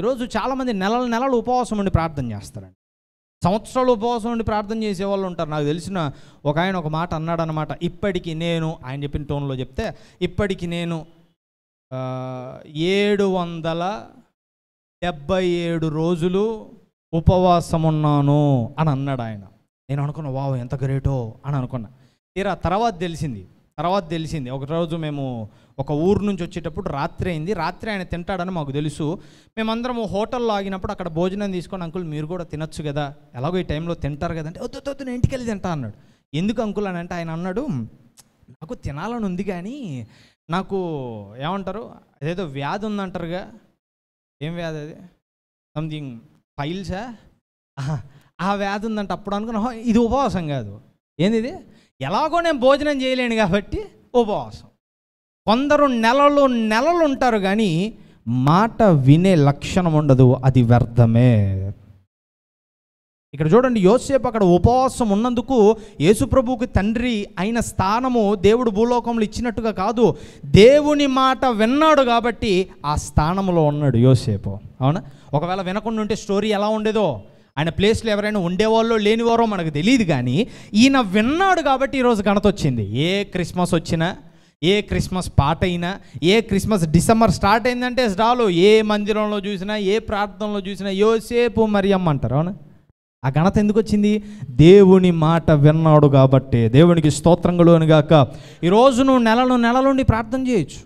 ఈరోజు చాలామంది నెలల నెలలు ఉపవాసం ఉండి ప్రార్థన చేస్తారండి సంవత్సరాలు ఉపవాసం ఉండి ప్రార్థన చేసే వాళ్ళు ఉంటారు నాకు తెలిసిన ఒక ఆయన ఒక మాట అన్నాడనమాట ఇప్పటికి నేను ఆయన చెప్పిన టోన్లో చెప్తే ఇప్పటికి నేను ఏడు వందల డెబ్బై ఏడు రోజులు ఉపవాసం ఉన్నాను అని అన్నాడు ఆయన నేను అనుకున్నా వావ్ ఎంత గ్రేటో అని అనుకున్నా తీరా తర్వాత తెలిసింది తర్వాత తెలిసింది ఒకరోజు మేము ఒక ఊరు నుంచి వచ్చేటప్పుడు రాత్రి అయింది రాత్రి ఆయన తింటాడని మాకు తెలుసు మేమందరం హోటల్లో ఆగినప్పుడు అక్కడ భోజనం తీసుకొని అంకుల్ మీరు కూడా తినచ్చు కదా ఎలాగో ఈ టైంలో తింటారు కదంటే వద్దు వద్దు నేను ఇంటికి వెళ్ళి తింటా అన్నాడు ఎందుకు అంకుల్ అని అంటే ఆయన అన్నాడు నాకు తినాలని ఉంది కానీ నాకు ఏమంటారు అదేదో వ్యాధి ఉందంటారుగా ఏం వ్యాధి అది సంథింగ్ ఫైల్సా ఆ వ్యాధి ఉందంటే అప్పుడు అనుకున్నా ఇది ఉపవాసం కాదు ఏంది ఇది ఎలాగో నేను భోజనం చేయలేను కాబట్టి ఉపవాసం కొందరు నెలలు నెలలు ఉంటారు కానీ మాట వినే లక్షణం ఉండదు అది వ్యర్థమే ఇక్కడ చూడండి యోసేపు అక్కడ ఉపవాసం ఉన్నందుకు యేసుప్రభువుకి తండ్రి అయిన స్థానము దేవుడు భూలోకంలో ఇచ్చినట్టుగా కాదు దేవుని మాట విన్నాడు కాబట్టి ఆ స్థానంలో ఉన్నాడు యోసేపు అవునా ఒకవేళ వినకుండా ఉంటే స్టోరీ ఎలా ఉండేదో ఆయన ప్లేస్లో ఎవరైనా ఉండేవాళ్ళో లేనివారో మనకు తెలియదు కానీ ఈయన విన్నాడు కాబట్టి ఈరోజు ఘనత వచ్చింది ఏ క్రిస్మస్ వచ్చినా ఏ క్రిస్మస్ పాట అయినా ఏ క్రిస్మస్ డిసెంబర్ స్టార్ట్ అయిందంటే స్టాలు ఏ మందిరంలో చూసినా ఏ ప్రార్థనలో చూసినా యోసేపు మరియమ్మ అంటారు అవును ఆ ఘనత ఎందుకు వచ్చింది దేవుని మాట విన్నాడు కాబట్టి దేవునికి స్తోత్రంలోనిగాక ఈరోజు నువ్వు నెలలు నెలల ప్రార్థన చేయొచ్చు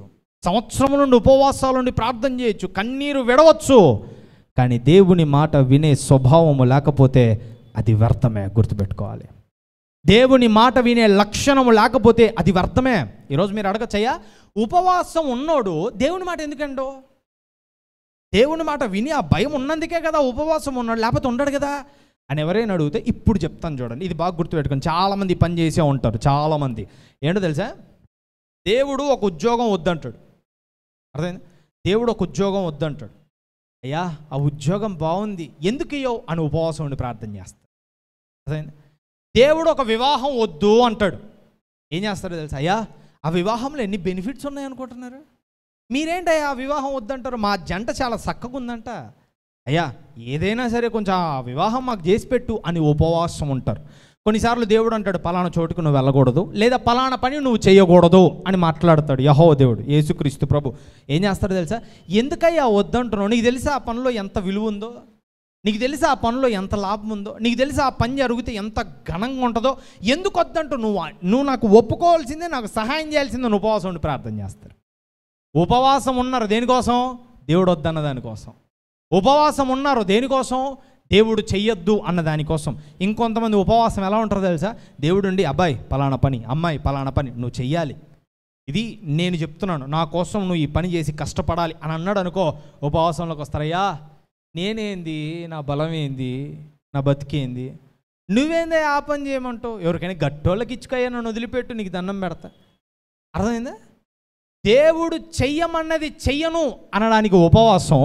సంవత్సరం నుండి ఉపవాసాలు నుండి ప్రార్థన చేయొచ్చు కన్నీరు విడవచ్చు కానీ దేవుని మాట వినే స్వభావము లేకపోతే అది వ్యర్థమే గుర్తుపెట్టుకోవాలి దేవుని మాట వినే లక్షణము లేకపోతే అది వ్యర్థమే ఈరోజు మీరు అడగచ్చయ్యా ఉపవాసం ఉన్నోడు దేవుని మాట ఎందుకండో దేవుని మాట విని ఆ భయం ఉన్నందుకే కదా ఉపవాసం ఉన్నాడు లేకపోతే ఉండడు కదా అని ఎవరైనా అడిగితే ఇప్పుడు చెప్తాను చూడండి ఇది బాగా గుర్తుపెట్టుకుని చాలామంది పని చేసే ఉంటారు చాలామంది ఏంటో తెలుసా దేవుడు ఒక ఉద్యోగం వద్దంటాడు అర్థమైంది దేవుడు ఒక ఉద్యోగం వద్దంటాడు అయ్యా ఆ ఉద్యోగం బాగుంది ఎందుకయ్యో అని ఉపవాసం ఉండి ప్రార్థన చేస్తాడు దేవుడు ఒక వివాహం వద్దు అంటాడు ఏం చేస్తాడో తెలుసు అయ్యా ఆ వివాహంలో ఎన్ని బెనిఫిట్స్ ఉన్నాయనుకుంటున్నారు మీరేంటి అయ్యా ఆ వివాహం వద్దంటారు మా జంట చాలా చక్కగా ఉందంట అయ్యా ఏదైనా సరే కొంచెం ఆ వివాహం మాకు చేసి పెట్టు అని ఉపవాసం ఉంటారు కొన్నిసార్లు దేవుడు అంటాడు పలానా చోటుకు నువ్వు వెళ్ళకూడదు లేదా పలానా పని నువ్వు చేయకూడదు అని మాట్లాడతాడు యహో దేవుడు యేసుక్రీస్తు ప్రభు ఏం చేస్తాడు తెలుసా ఎందుకయ్యా వద్దంటున్నావు నీకు తెలిసి ఆ పనిలో ఎంత విలువ ఉందో నీకు తెలిసి ఆ పనిలో ఎంత లాభం ఉందో నీకు తెలిసి ఆ పని జరిగితే ఎంత ఘనంగా ఉంటుందో ఎందుకు వద్దంటూ నువ్వు నువ్వు నాకు ఒప్పుకోవాల్సిందే నాకు సహాయం చేయాల్సిందే ఉపవాసం ఉండి ప్రార్థన చేస్తారు ఉపవాసం ఉన్నారు దేనికోసం దేవుడు వద్దన్న దానికోసం ఉపవాసం ఉన్నారు దేనికోసం దేవుడు చెయ్యొద్దు అన్న దానికోసం ఇంకొంతమంది ఉపవాసం ఎలా ఉంటారో తెలుసా దేవుడు ఉండి అబ్బాయి పలానా పని అమ్మాయి పలానా పని నువ్వు చెయ్యాలి ఇది నేను చెప్తున్నాను నా కోసం నువ్వు ఈ పని చేసి కష్టపడాలి అని అన్నాడు అనుకో ఉపవాసంలోకి వస్తారయ్యా నేనేంది నా బలం ఏంది నా బతికేంది నువ్వేందే ఆ పని చేయమంటావు ఎవరికైనా గట్టోళ్ళకి ఇచ్చుకయ్యా నన్ను వదిలిపెట్టు నీకు దండం పెడతా అర్థమైందా దేవుడు చెయ్యమన్నది చెయ్యను అనడానికి ఉపవాసం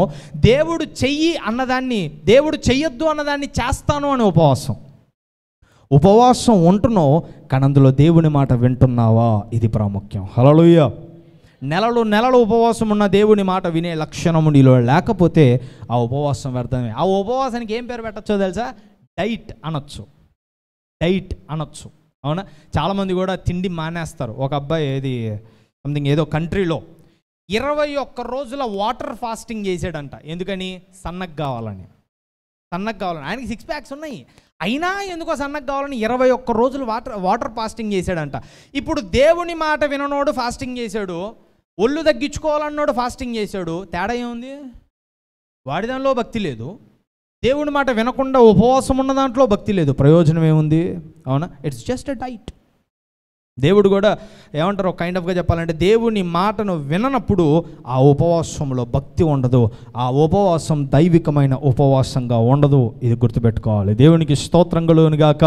దేవుడు చెయ్యి అన్నదాన్ని దేవుడు చెయ్యొద్దు అన్నదాన్ని చేస్తాను అని ఉపవాసం ఉపవాసం ఉంటున్నావు కానీ అందులో దేవుని మాట వింటున్నావా ఇది ప్రాముఖ్యం హలలుయ్య నెలలు నెలలు ఉపవాసం ఉన్న దేవుని మాట వినే లక్షణము నీలో లేకపోతే ఆ ఉపవాసం వ్యర్థమే ఆ ఉపవాసానికి ఏం పేరు పెట్టచ్చో తెలుసా డైట్ అనొచ్చు డైట్ అనొచ్చు అవునా చాలామంది కూడా తిండి మానేస్తారు ఒక అబ్బాయి ఏది సంథింగ్ ఏదో కంట్రీలో ఇరవై ఒక్క రోజుల వాటర్ ఫాస్టింగ్ చేసాడంట ఎందుకని సన్నగ్ కావాలని సన్నకు కావాలని ఆయనకి సిక్స్ ప్యాక్స్ ఉన్నాయి అయినా ఎందుకో సన్నగ్ కావాలని ఇరవై ఒక్క రోజులు వాటర్ వాటర్ ఫాస్టింగ్ చేశాడంట ఇప్పుడు దేవుని మాట విననోడు ఫాస్టింగ్ చేశాడు ఒళ్ళు తగ్గించుకోవాలన్నోడు ఫాస్టింగ్ చేశాడు తేడా ఏముంది వాడి దానిలో భక్తి లేదు దేవుని మాట వినకుండా ఉపవాసం ఉన్న దాంట్లో భక్తి లేదు ప్రయోజనం ఏముంది అవునా ఇట్స్ జస్ట్ అ డైట్ దేవుడు కూడా ఏమంటారు కైండ్ ఆఫ్గా చెప్పాలంటే దేవుని మాటను విననప్పుడు ఆ ఉపవాసంలో భక్తి ఉండదు ఆ ఉపవాసం దైవికమైన ఉపవాసంగా ఉండదు ఇది గుర్తుపెట్టుకోవాలి దేవునికి స్తోత్రంగా గాక